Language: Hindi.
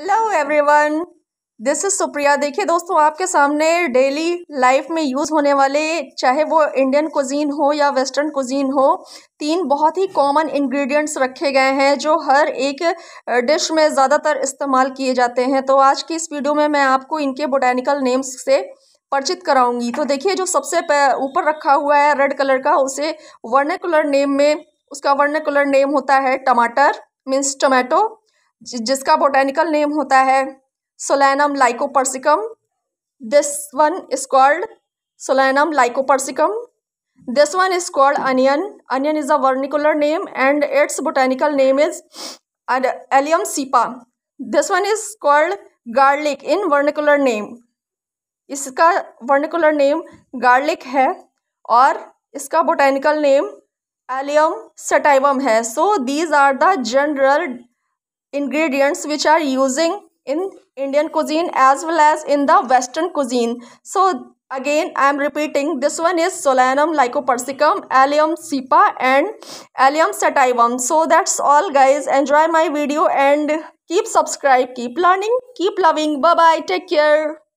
Hello everyone this is Supriya देखिए दोस्तों आपके सामने डेली लाइफ में यूज़ होने वाले चाहे वो इंडियन कुजीन हो या वेस्टर्न कुजीन हो तीन बहुत ही कॉमन इंग्रेडिएंट्स रखे गए हैं जो हर एक डिश में ज़्यादातर इस्तेमाल किए जाते हैं तो आज की इस वीडियो में मैं आपको इनके बोटैनिकल नेम्स से परिचित कराऊंगी तो देखिए जो सबसे ऊपर रखा हुआ है रेड कलर का उसे वर्नेकुलर नेम में उसका वर्नेकुलर नेम होता है टमाटर मीन्स टमाटो जिसका बोटेनिकल नेम होता है Solanum lycopersicum this one squad Solanum lycopersicum this one squad onion onion is a vernacular name and its botanical name is Allium cepa this one is called garlic in vernacular name इसका वर्निकुलर नेम गार्लिक है और इसका बोटेनिकल नेम एलियम सेटाइवम है so these are the general ingredients which are using in Indian cuisine as well as in the Western cuisine. So again I am repeating this one is Solanum lycopersicum, Allium cepa and Allium sativum. So that's all guys. Enjoy my video and keep subscribe, keep learning, keep loving. Bye bye. Take care.